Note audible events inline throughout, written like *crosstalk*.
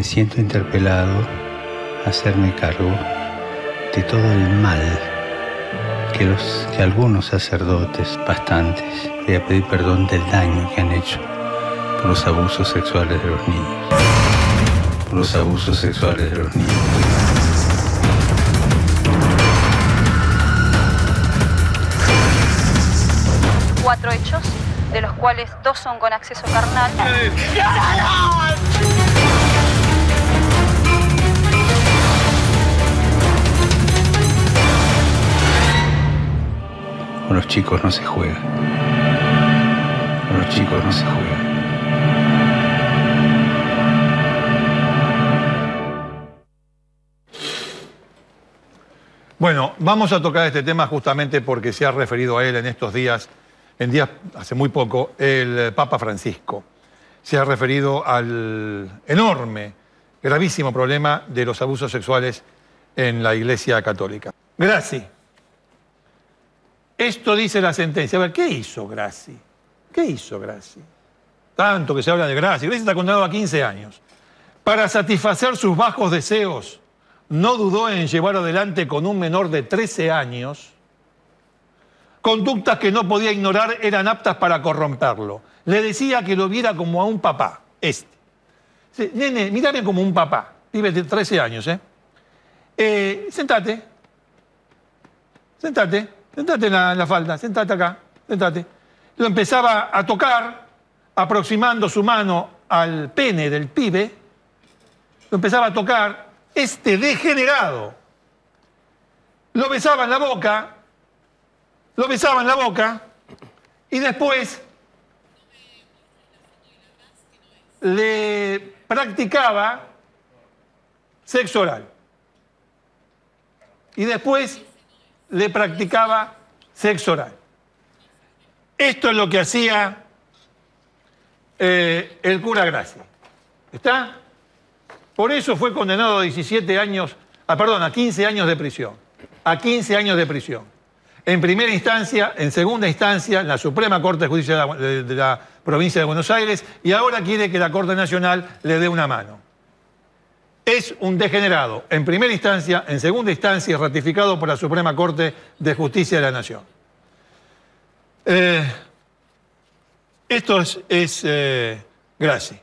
me siento interpelado a hacerme cargo de todo el mal que, los, que algunos sacerdotes bastantes voy a pedir perdón del daño que han hecho por los abusos sexuales de los niños. Por los abusos sexuales de los niños. Cuatro hechos, de los cuales dos son con acceso carnal. los chicos no se juega. los chicos no se juegan. Bueno, vamos a tocar este tema justamente porque se ha referido a él en estos días, en días hace muy poco, el Papa Francisco. Se ha referido al enorme, gravísimo problema de los abusos sexuales en la Iglesia Católica. Gracias. Esto dice la sentencia. A ver, ¿qué hizo Graci? ¿Qué hizo Graci? Tanto que se habla de Graci. Graci está condenado a 15 años. Para satisfacer sus bajos deseos, no dudó en llevar adelante con un menor de 13 años conductas que no podía ignorar eran aptas para corromperlo. Le decía que lo viera como a un papá, este. Nene, mírame como un papá. Vive de 13 años, ¿eh? ¿eh? Sentate. Sentate. Sentate en la, la falda, sentate acá, sentate. Lo empezaba a tocar, aproximando su mano al pene del pibe, lo empezaba a tocar, este degenerado. Lo besaba en la boca, lo besaba en la boca, y después le practicaba sexo oral. Y después le practicaba sexo oral. Esto es lo que hacía eh, el cura Gracia. ¿Está? Por eso fue condenado a 17 años, a ah, perdón, a 15 años de prisión. A 15 años de prisión. En primera instancia, en segunda instancia, la Suprema Corte de Justicia de la Provincia de Buenos Aires, y ahora quiere que la Corte Nacional le dé una mano es un degenerado, en primera instancia, en segunda instancia, ratificado por la Suprema Corte de Justicia de la Nación. Eh, esto es, eh, Gracias.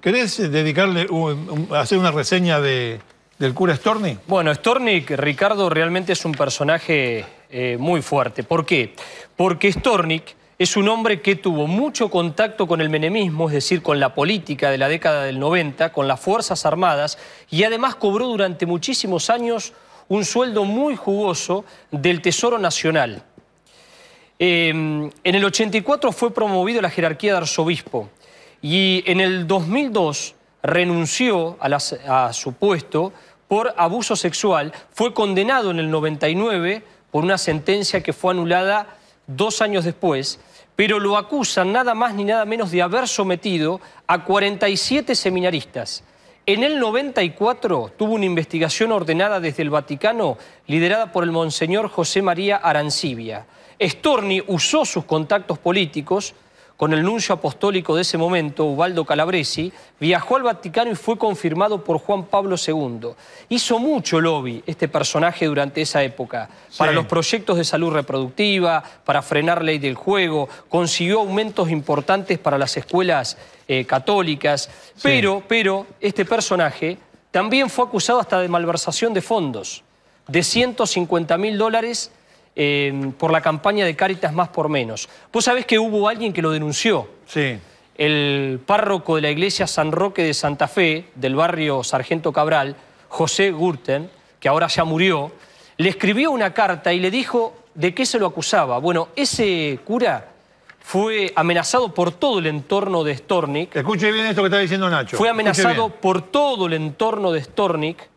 ¿Querés dedicarle, hacer una reseña del cura Stornik? Bueno, Stornik, Ricardo, realmente es un personaje eh, muy fuerte. ¿Por qué? Porque Stornik es un hombre que tuvo mucho contacto con el menemismo, es decir, con la política de la década del 90, con las Fuerzas Armadas y además cobró durante muchísimos años un sueldo muy jugoso del Tesoro Nacional. Em, en el 84 fue promovido a la jerarquía de arzobispo y en el 2002 renunció a su puesto por abuso sexual. Fue condenado en el 99 por una sentencia que fue anulada dos años después pero lo acusan nada más ni nada menos de haber sometido a 47 seminaristas. En el 94 tuvo una investigación ordenada desde el Vaticano, liderada por el Monseñor José María Arancibia. Storni usó sus contactos políticos con el nuncio apostólico de ese momento, Ubaldo Calabresi, viajó al Vaticano y fue confirmado por Juan Pablo II. Hizo mucho lobby este personaje durante esa época, para los proyectos de salud reproductiva, para frenar ley del juego, consiguió aumentos importantes para las escuelas eh, católicas, pero, pero este personaje también fue acusado hasta de malversación de fondos, de 150 mil dólares por la campaña de Cáritas Más por Menos. Vos sabés que hubo alguien que lo denunció. Sí. El párroco de la iglesia San Roque de Santa Fe, del barrio Sargento Cabral, José Gurten, que ahora ya murió, le escribió una carta y le dijo de qué se lo acusaba. Bueno, ese cura fue amenazado por todo el entorno de Stornik. Escuche bien esto que está diciendo Nacho. Fue amenazado por todo el entorno de Stornik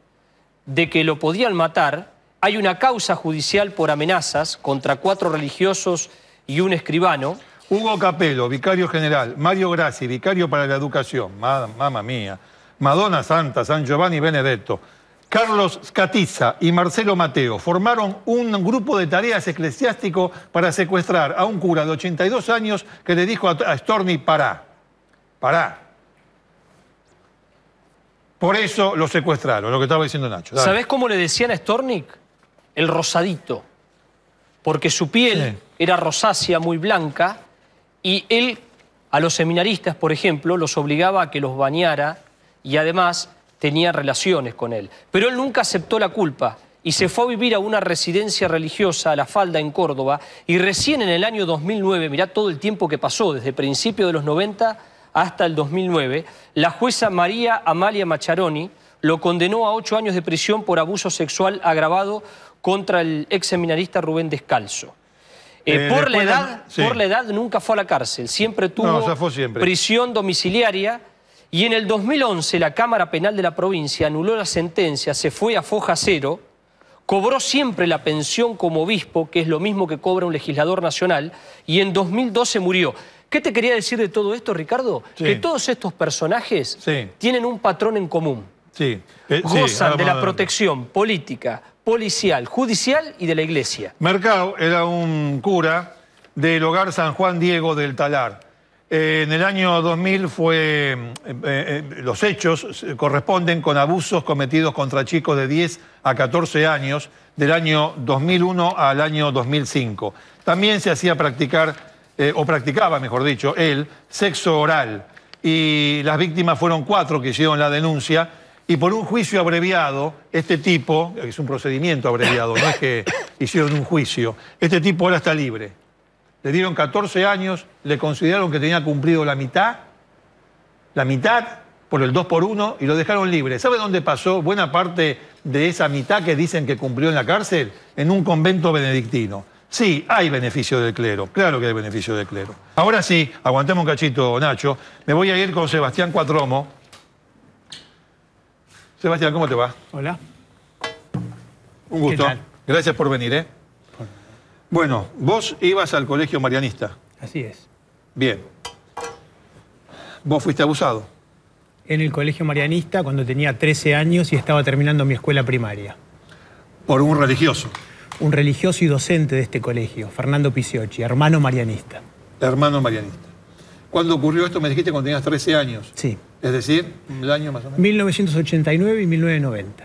de que lo podían matar hay una causa judicial por amenazas contra cuatro religiosos y un escribano. Hugo Capello, vicario general. Mario Grassi, vicario para la educación. Mamma mía. Madonna Santa, San Giovanni Benedetto. Carlos Catiza y Marcelo Mateo formaron un grupo de tareas eclesiástico para secuestrar a un cura de 82 años que le dijo a Storni, pará, pará. Por eso lo secuestraron, lo que estaba diciendo Nacho. ¿Sabés cómo le decían a Stornik? el rosadito, porque su piel era rosácea, muy blanca, y él a los seminaristas, por ejemplo, los obligaba a que los bañara y además tenía relaciones con él. Pero él nunca aceptó la culpa y se fue a vivir a una residencia religiosa, a La Falda, en Córdoba, y recién en el año 2009, mirá todo el tiempo que pasó, desde principios de los 90 hasta el 2009, la jueza María Amalia Macharoni lo condenó a ocho años de prisión por abuso sexual agravado contra el ex seminarista Rubén Descalzo. Eh, eh, por, la edad, por nunca fue a la cárcel, siempre tuvo prisión domiciliaria y en el 2011 la Cámara Penal de la provincia anuló la sentencia, se fue a foja cero, cobró siempre la pensión como obispo, que es lo mismo que cobra un legislador nacional, y en 2012 murió. ¿Qué te quería decir de todo esto, Ricardo? Que todos estos personajes tienen un patrón en común. Eh, Gozan de la protección política, policial, judicial y de la iglesia. Mercado era un cura del hogar San Juan Diego del Talar. Eh, en el año 2000 fue, eh, eh, los hechos corresponden con abusos cometidos contra chicos de 10 a 14 años del año 2001 al año 2005. También se hacía practicar, o practicaba, mejor dicho, él, sexo oral. Y las víctimas fueron cuatro que hicieron la denuncia y por un juicio abreviado, este tipo, es un procedimiento abreviado, no es que *laughs* hicieron un juicio, este tipo ahora está libre. Le dieron 14 años, le consideraron que tenía cumplido la mitad, la mitad por el 2 por 1 y lo dejaron libre. ¿Sabe dónde pasó buena parte de esa mitad que dicen que cumplió en la cárcel? En un convento benedictino. Sí, hay beneficio del clero, claro que hay beneficio del clero. Ahora sí, aguantemos un cachito, Nacho. Me voy a ir con Sebastián Cuatromo Sebastián, ¿cómo te va? Hola. Un gusto. Gracias por venir, ¿eh? Bueno, vos ibas al colegio marianista. Así es. Bien. ¿Vos fuiste abusado? En el colegio marianista cuando tenía 13 años y estaba terminando mi escuela primaria. Por un religioso. Un religioso y docente de este colegio, Fernando Pisiocchi, hermano marianista. Hermano marianista. ¿Cuándo ocurrió esto? Me dijiste cuando tenías 13 años. Sí. Es decir, el año más o menos. 1989 y 1990.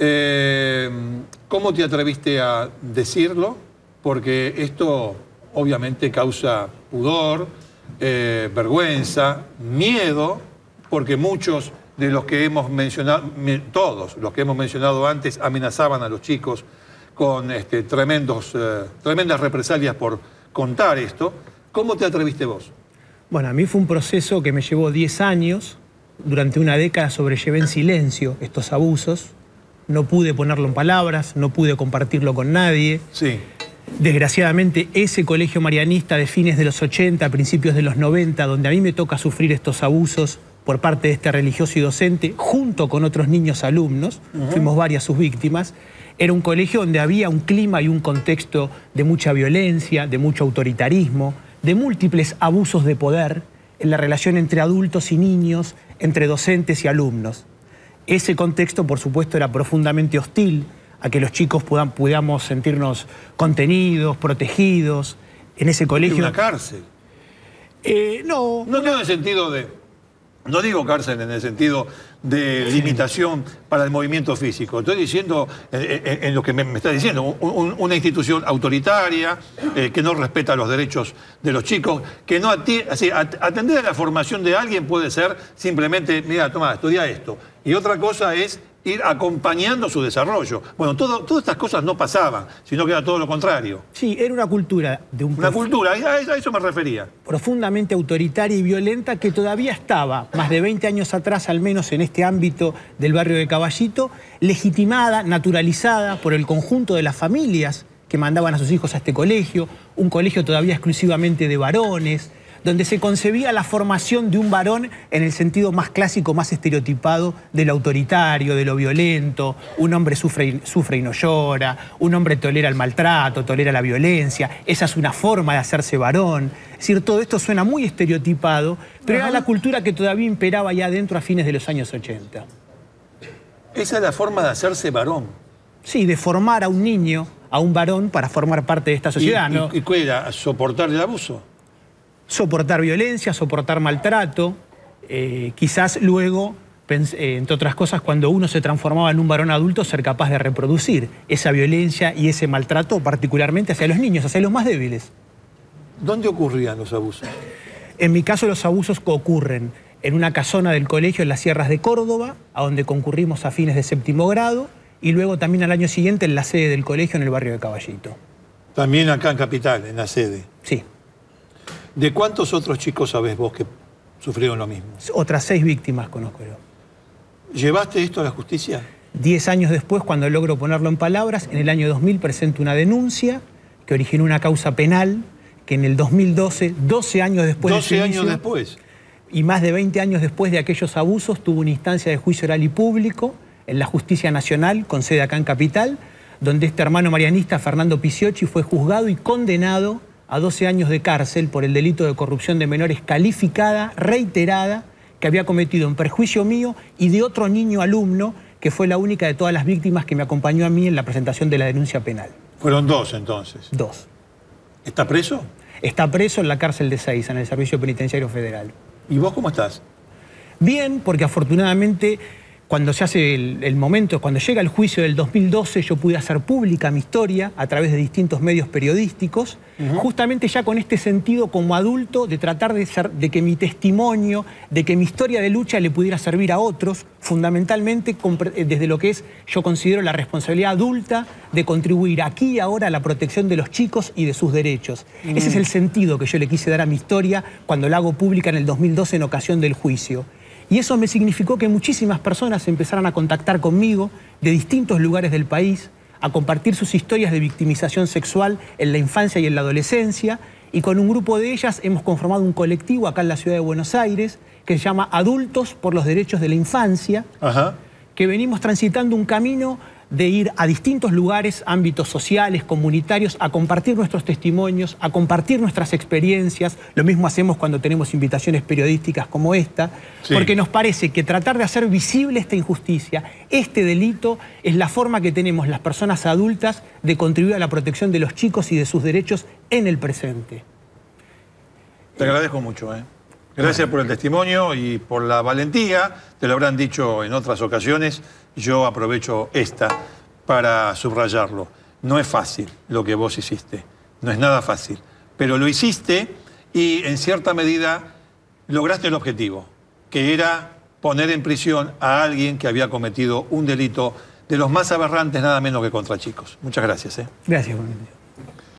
Eh, ¿Cómo te atreviste a decirlo? Porque esto obviamente causa pudor, eh, vergüenza, miedo, porque muchos de los que hemos mencionado, todos los que hemos mencionado antes, amenazaban a los chicos con este, tremendos, eh, tremendas represalias por contar esto. ¿Cómo te atreviste vos? Bueno, a mí fue un proceso que me llevó 10 años. Durante una década sobrellevé en silencio estos abusos. No pude ponerlo en palabras, no pude compartirlo con nadie. Sí. Desgraciadamente, ese colegio marianista de fines de los 80, principios de los 90, donde a mí me toca sufrir estos abusos por parte de este religioso y docente, junto con otros niños alumnos, fuimos varias sus víctimas, era un colegio donde había un clima y un contexto de mucha violencia, de mucho autoritarismo, de múltiples abusos de poder en la relación entre adultos y niños, entre docentes y alumnos. Ese contexto, por supuesto, era profundamente hostil a que los chicos puedan, pudiéramos sentirnos contenidos, protegidos, en ese colegio. ¿En una cárcel? Eh, no. No tiene sentido de no digo cárcel en el sentido de limitación para el movimiento físico. Estoy diciendo eh, eh, eh, en, lo que me, está diciendo, una institución autoritaria que no respeta los derechos de los chicos, que no atender a la formación de alguien puede ser simplemente, mira, toma, estudia esto. Y otra cosa es ir acompañando su desarrollo. Bueno, todas estas cosas no pasaban, sino que era todo lo contrario. Sí, era una cultura de un... Una cultura, a eso me refería. Profundamente autoritaria y violenta que todavía estaba, más de 20 años atrás al menos en este ámbito del barrio de Caballito, legitimada, naturalizada por el conjunto de las familias que mandaban a sus hijos a este colegio, un colegio todavía exclusivamente de varones, donde se concebía la formación de un varón en el sentido más clásico, más estereotipado del autoritario, de lo violento, un hombre sufre, y, no llora, un hombre tolera el maltrato, tolera la violencia, esa es una forma de hacerse varón. Es decir, todo esto suena muy estereotipado, pero era la cultura que todavía imperaba ya adentro a fines de los años 80. Esa es la forma de hacerse varón. Sí, de formar a un niño, a un varón, para formar parte de esta sociedad. ¿Y, ¿no? soportar el abuso? soportar violencia, soportar maltrato, eh, quizás luego, eh, entre otras cosas, cuando uno se transformaba en un varón adulto, ser capaz de reproducir esa violencia y ese maltrato, particularmente hacia los niños, hacia los más débiles. ¿Dónde ocurrían los abusos? En mi caso, los abusos ocurren en una casona del colegio en las sierras de Córdoba, a donde concurrimos a fines de séptimo grado, y luego también al año siguiente en la sede del colegio en el barrio de Caballito. También acá en Capital, en la sede. Sí. ¿De cuántos otros chicos sabés vos que sufrieron lo mismo? Otras seis víctimas conozco yo. ¿Llevaste esto a la justicia? Diez años después, cuando logro ponerlo en palabras, en el año 2000 presento una denuncia que originó una causa penal que en el 2012, 12 años después 12 de años después. Y más de 20 años después de aquellos abusos, tuvo una instancia de juicio oral y público en la Justicia Nacional, con sede acá en Capital, donde este hermano marianista, Fernando Piciochi, fue juzgado y condenado a 12 años de cárcel por el delito de corrupción de menores calificada, reiterada, que había cometido en perjuicio mío y de otro niño alumno que fue la única de todas las víctimas que me acompañó a mí en la presentación de la denuncia penal. Fueron dos entonces. Dos. ¿Está preso? Está preso en la cárcel de Seis, en el Servicio Penitenciario Federal. ¿Y vos cómo estás? Bien, porque afortunadamente cuando se hace el, momento, cuando llega el juicio del 2012, yo pude hacer pública mi historia a través de distintos medios periodísticos, justamente ya con este sentido como adulto de tratar de, ser, de que mi testimonio, de que mi historia de lucha le pudiera servir a otros, fundamentalmente eh, desde lo que es, yo considero la responsabilidad adulta de contribuir aquí y ahora a la protección de los chicos y de sus derechos. Ese es mm. el sentido que yo le quise dar a mi historia cuando la hago pública en el 2012 en ocasión del juicio. Y eso me significó que muchísimas personas empezaran a contactar conmigo de distintos lugares del país, a compartir sus historias de victimización sexual en la infancia y en la adolescencia. Y con un grupo de ellas hemos conformado un colectivo acá en la ciudad de Buenos Aires que se llama Adultos por los Derechos de la Infancia, que venimos transitando un camino de ir a distintos lugares, ámbitos sociales, comunitarios, a compartir nuestros testimonios, a compartir nuestras experiencias. Lo mismo hacemos cuando tenemos invitaciones periodísticas como esta, porque nos parece que tratar de hacer visible esta injusticia, este delito, es la forma que tenemos las personas adultas de contribuir a la protección de los chicos y de sus derechos en el presente. Te agradezco mucho. ¿eh? Gracias por el testimonio y por la valentía. Te lo habrán dicho en otras ocasiones. Yo aprovecho esta para subrayarlo. No es fácil lo que vos hiciste. No es nada fácil. Pero lo hiciste y en cierta medida lograste el objetivo, que era poner en prisión a alguien que había cometido un delito de los más aberrantes, nada menos que contra chicos. Muchas gracias. ¿eh? Gracias,